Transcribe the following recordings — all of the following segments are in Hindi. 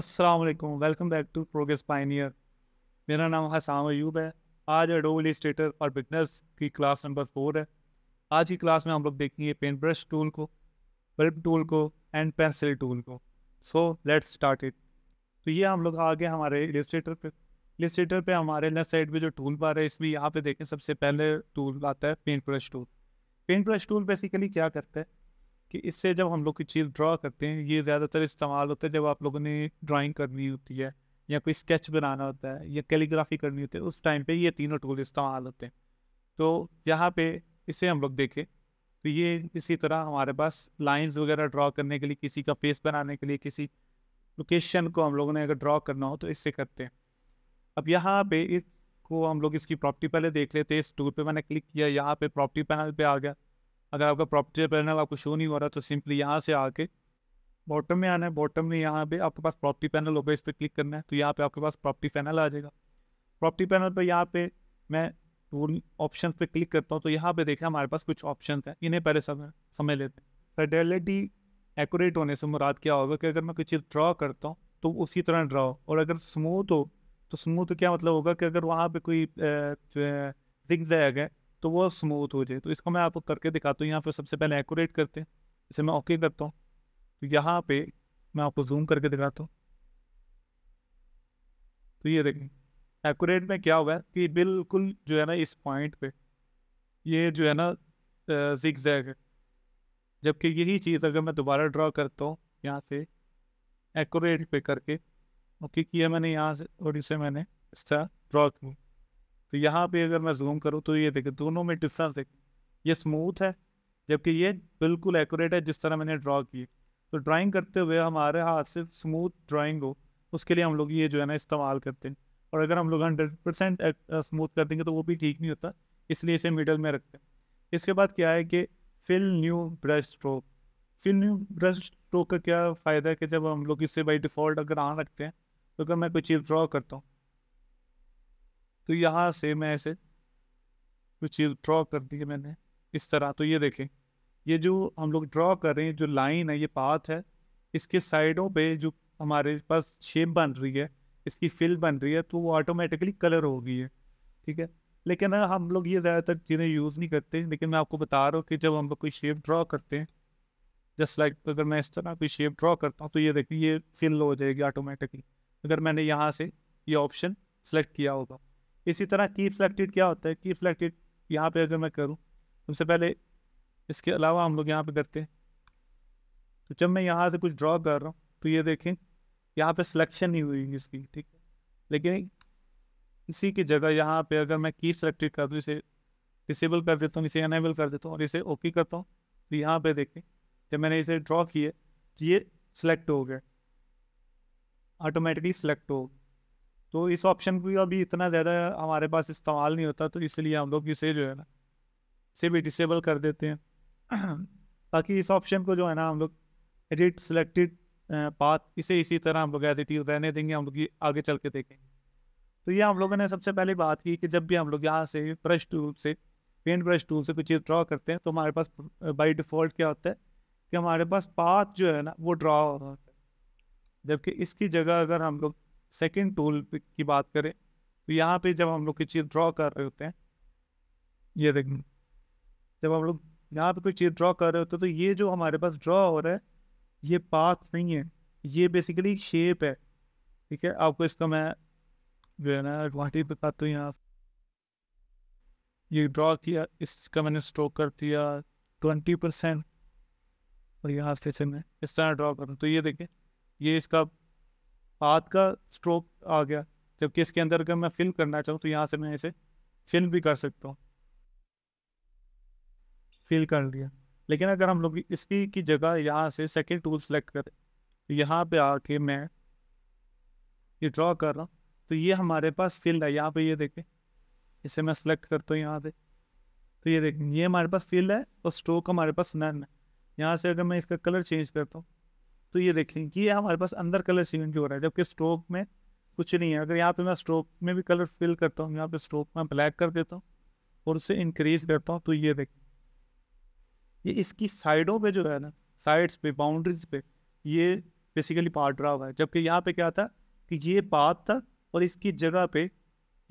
Aslam welcome back to progress pioneer मेरा नाम हसाम अयूब है आज डो इलिस्ट्रेटर और बिगनर्स की क्लास नंबर फोर है आज की क्लास में हम लोग देखेंगे पेंट ब्रश टूल को बल्ब टूल को एंड पेंसिल टूल को सो लेट्स स्टार्ट इट तो ये हम लोग आ गए हमारे इलिस्ट्रेटर पे इलिस्ट्रेटर पे हमारे लेफ्ट साइड पे जो टूल रहे है इसमें यहाँ पे देखें सबसे पहले टूल आता है paint brush tool paint brush tool basically क्या करता है कि इससे जब हम लोग की चीज़ ड्रॉ करते हैं ये ज़्यादातर इस्तेमाल होता है जब आप लोगों ने ड्राइंग करनी होती है या कोई स्केच बनाना होता है या कैलीग्राफी करनी होती है उस टाइम पे ये तीनों टूल इस्तेमाल होते हैं तो यहाँ पे इसे हम लोग देखें तो ये इसी तरह हमारे पास लाइंस वगैरह ड्रा करने के लिए किसी का फेस बनाने के लिए किसी लोकेशन को हम लोगों ने अगर ड्रा करना हो तो इससे करते हैं अब यहाँ पर इसको हम लोग इसकी प्रॉपर्टी पहले देख लेते हैं इस टूल पर मैंने क्लिक किया यहाँ पर प्रॉपर्टी पैनल पर आ गया अगर आपका प्रॉपर्टी पैनल आपको शो नहीं हो रहा तो सिंपली यहाँ से आके बॉटम में आना है बॉटम में यहाँ पे आपके पास प्रॉपर्टी पैनल होगा इस पर क्लिक करना है तो यहाँ पे आपके पास प्रॉपर्टी पैनल आ जाएगा प्रॉपर्टी पैनल पर यहाँ पे मैं टूल ऑप्शन पे क्लिक करता हूँ तो यहाँ पे देखें हमारे पास कुछ ऑप्शन है इन्हें पहले समय समझ लेते हैं फेडेलिटी एकूरेट होने से मुराद क्या होगा कि अगर मैं कुछ चीज़ ड्रा करता हूँ तो उसी तरह ड्रा हो और अगर स्मूथ हो तो स्मूथ क्या मतलब होगा कि अगर वहाँ पर कोई जिग जैग है तो वो स्मूथ हो जाए तो इसको मैं आपको करके दिखाता हूँ यहाँ पे सबसे पहले एकोरेट करते हैं इसे मैं ओके करता हूँ तो यहाँ पे मैं आपको जूम करके दिखाता हूँ तो ये देखें एकोरेट में क्या हुआ है कि बिल्कुल जो है ना इस पॉइंट पे ये जो है ना जिक जैग है जबकि यही चीज़ अगर मैं दोबारा ड्रा करता हूँ यहाँ से एकोरेट पे करके ओके किया मैंने यहाँ से और इसे मैंने इसका ड्रा किया तो यहाँ पे अगर मैं जूम करूँ तो ये देखें दोनों में डिफरेंस देखें ये स्मूथ है जबकि ये बिल्कुल एक्यूरेट है जिस तरह मैंने ड्रॉ की तो ड्राइंग करते हुए हमारे हाथ से स्मूथ ड्राइंग हो उसके लिए हम लोग ये जो है ना इस्तेमाल करते हैं और अगर हम लोग हंड्रेड परसेंट स्मूथ कर देंगे तो वो भी ठीक नहीं होता इसलिए इसे मिडल में रखते हैं इसके बाद क्या है कि fill new brush stroke fill new brush stroke का क्या फ़ायदा है कि जब हम लोग इसे बाई डिफ़ॉल्ट अगर आन रखते हैं तो अगर मैं कोई चीज़ ड्रॉ करता हूँ तो यहाँ से मैं ऐसे कुछ चीज़ ड्रॉ कर दी है मैंने इस तरह तो ये देखें ये जो हम लोग ड्रॉ कर रहे हैं जो लाइन है ये पाथ है इसके साइडों पे जो हमारे पास शेप बन रही है इसकी फिल बन रही है तो वो ऑटोमेटिकली कलर हो गई है ठीक है लेकिन हम लोग ये ज़्यादातर चीज़ें यूज़ नहीं करते लेकिन मैं आपको बता रहा हूँ कि जब हम लोग कोई शेप ड्रॉ करते हैं जस्ट लाइक like, अगर मैं इस तरह कोई शेप ड्रॉ करता हूँ तो ये देखिए ये फिल हो जाएगी ऑटोमेटिकली अगर मैंने यहाँ से ये ऑप्शन सेलेक्ट किया होगा इसी तरह की फ्लैक्टेड क्या होता है कीप सेलेक्टेड यहाँ पे अगर मैं करूँ सबसे पहले इसके अलावा हम लोग यहाँ पे करते हैं तो जब मैं यहाँ से कुछ ड्रॉ कर रहा हूँ तो ये देखें यहाँ पे सिलेक्शन नहीं हुई इसकी ठीक है लेकिन इसी की जगह यहाँ पे अगर मैं कीप सेलेक्टेड कर दूँ इसे डिसेबल कर देता हूँ इसे अनेबल कर देता हूँ और इसे ओके करता हूँ तो यहाँ पर देखें जब मैंने इसे ड्रॉ किए तो ये सिलेक्ट हो गया ऑटोमेटिकली सिलेक्ट हो गया तो इस ऑप्शन को अभी इतना ज़्यादा हमारे पास इस्तेमाल नहीं होता तो इसलिए हम लोग इसे जो है ना इसे भी डिसेबल कर देते हैं बाकी इस ऑप्शन को जो है ना हम लोग एडिट सेलेक्टेड पाथ इसे इसी तरह हम लोग एज रहने देंगे हम लोग ये आगे चल के देखेंगे तो ये हम लोगों ने सबसे पहले बात की कि जब भी हम लोग यहाँ से ब्रश टूल से पेंट ब्रश टूल से कोई चीज़ ड्रा करते हैं तो हमारे पास बाई डिफ़ॉल्ट क्या होता है कि हमारे पास पाथ जो है ना वो ड्रा हो रहा होता है जबकि इसकी जगह अगर हम लोग सेकेंड टूल की बात करें तो यहाँ पे जब हम लोग कोई चीज़ ड्रॉ कर रहे होते हैं ये देखें जब हम लोग यहाँ पे कोई चीज़ ड्रॉ कर रहे होते हैं तो ये जो हमारे पास ड्रॉ हो रहा है ये पाथ नहीं है ये बेसिकली शेप है ठीक है आपको इसका मैं जो है ना एडवांटेज बताता हूँ यहाँ ये ड्रॉ किया इसका मैंने स्ट्रोक कर दिया ट्वेंटी परसेंट और यहाँ से मैं इस तरह ड्रॉ करूँ तो ये देखें ये इसका हाथ का स्ट्रोक आ गया जबकि इसके अंदर अगर मैं फिल्म करना चाहूँ तो यहाँ से मैं इसे फिल्म भी कर सकता हूँ फिल कर लिया लेकिन अगर हम लोग इसकी की जगह यहाँ से सेकेंड टूल सेलेक्ट करें तो यहाँ पे आके मैं ये ड्रॉ कर रहा हूँ तो ये हमारे पास फील्ड है यहाँ पे ये देखें इसे मैं सेलेक्ट करता हूँ यहाँ पे तो ये देखें ये हमारे पास फील्ड है और स्ट्रोक हमारे पास नन है यहाँ से अगर मैं इसका कलर चेंज करता हूँ तो ये देखें कि ये हमारे पास अंदर कलर चेंज हो रहा है जबकि स्ट्रोक में कुछ नहीं है अगर यहाँ पे मैं स्ट्रोक में भी कलर फिल करता हूँ यहाँ पे स्ट्रोक में ब्लैक कर देता हूँ और उसे इंक्रीज करता हूँ तो ये देखें ये इसकी साइडों पे जो है ना साइड्स पे बाउंड्रीज पे ये बेसिकली पार्ट ड्रा हुआ है जबकि यहाँ पे क्या था कि ये पाथ था और इसकी जगह पे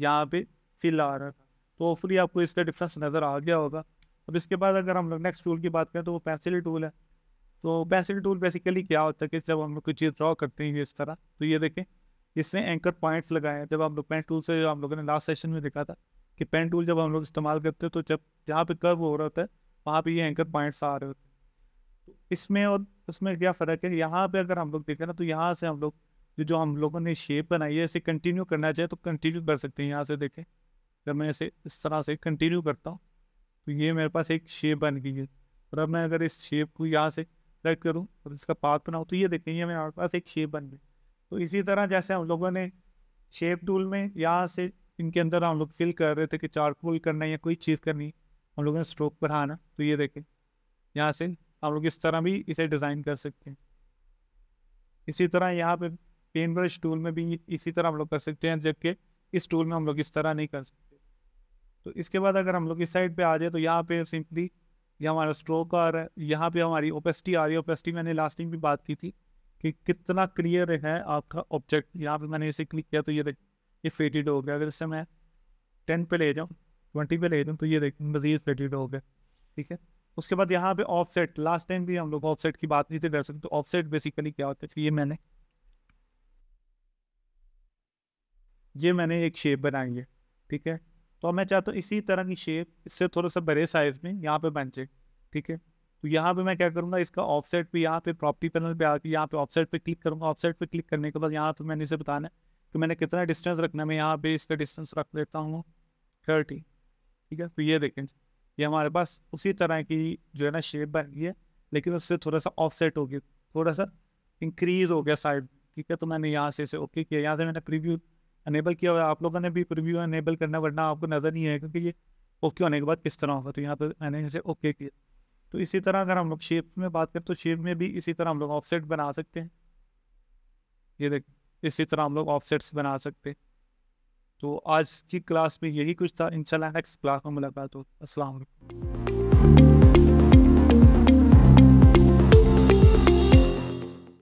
यहाँ पे फिल आ रहा था तो ऑफली आपको इसका डिफरेंस नज़र आ गया होगा अब इसके बाद अगर हम लोग नेक्स्ट टूल की बात करें तो वो पेंसिल टूल है तो बेसिक टूल बेसिकली क्या होता है कि जब हम लोग कोई चीज़ ड्रॉ करते हैं इस तरह तो ये देखें इसने एंकर पॉइंट्स लगाए हैं जब हम लोग पेन टूल से हम लोगों ने लास्ट सेशन में देखा था कि पेन टूल जब हम लोग इस्तेमाल करते हैं तो जब जहाँ पे कर्व हो रहा होता है वहाँ पे ये एंकर पॉइंट्स आ रहे होते हैं तो इसमें और उसमें क्या फ़र्क है यहाँ पे अगर हम लोग देखें ना तो यहाँ से हम लोग जो जो हम लोगों ने शेप बनाई है इसे कंटिन्यू करना चाहे तो कंटिन्यू कर सकते हैं यहाँ से देखें जब मैं इसे इस तरह से कंटिन्यू करता हूँ तो ये मेरे पास एक शेप बन गई है और अब मैं अगर इस शेप को यहाँ से सेलेक्ट करूँ और इसका पाथ बनाऊँ तो ये देखें ये हमारे पास एक शेप बन गई तो इसी तरह जैसे हम लोगों ने शेप टूल में यहाँ से इनके अंदर हम लोग फिल कर रहे थे कि चारकोल करना है या कोई चीज़ करनी हम लोगों ने स्ट्रोक बढ़ाना तो ये देखें यहाँ से हम लोग इस तरह भी इसे डिज़ाइन कर सकते हैं इसी तरह यहाँ पे पेन ब्रश टूल में भी इसी तरह हम लोग कर सकते हैं जबकि इस टूल में हम लोग इस तरह नहीं कर सकते तो इसके बाद अगर हम लोग इस साइड पे आ जाए तो यहाँ पे सिंपली ये हमारा स्ट्रोक आ रहा है यहाँ पे हमारी ओपेसिटी आ रही है ओपेसिटी मैंने लास्ट टाइम भी बात की थी कि कितना क्लियर है आपका ऑब्जेक्ट यहाँ पे मैंने इसे क्लिक किया तो ये देख ये फेटेड हो गया अगर इससे मैं टेन पे ले जाऊँ ट्वेंटी पे ले जाऊँ तो ये देख मजीद फेटेड हो गया ठीक है उसके बाद यहाँ पे ऑफसेट लास्ट टाइम भी हम लोग ऑफसेट की बात नहीं थी दरअसल तो ऑफसेट बेसिकली क्या होता है तो ये मैंने ये मैंने एक शेप बनाई है ठीक है तो मैं चाहता हूँ इसी तरह की शेप इससे थोड़ा सा बड़े साइज में यहाँ पे बन जाए ठीक है तो यहाँ पे मैं क्या करूँगा इसका ऑफसेट पे यहाँ पे प्रॉपर्टी पैनल पे आके यहाँ पे ऑफसेट पे क्लिक करूँगा ऑफसेट पे क्लिक करने के बाद यहाँ पे तो मैंने इसे बताना है कि मैंने कितना डिस्टेंस रखना है मैं यहाँ पे इसका डिस्टेंस रख देता हूँ थर्टी ठीक है तो ये देखें ये हमारे पास उसी तरह की जो है ना शेप बन गई है लेकिन उससे थोड़ा सा ऑफसेट हो गया थोड़ा सा इंक्रीज हो गया साइड ठीक है तो मैंने यहाँ से इसे ओके किया यहाँ से मैंने प्रीव्यू अनेबल किया हुआ है आप लोगों ने भी प्रीव्यू अनेबल करना वरना आपको नज़र नहीं आएगा कि ये ओके होने के बाद किस तरह होगा तो यहाँ पर मैंने इसे ओके किया तो इसी तरह अगर हम लोग शेप में बात करें तो शेप में भी इसी तरह हम लोग ऑफसेट बना सकते हैं ये देख इसी तरह हम लोग ऑफसेट्स बना सकते हैं तो आज की क्लास में यही कुछ था इंशाल्लाह नेक्स्ट क्लास में मुलाकात हो अस्सलाम वालेकुम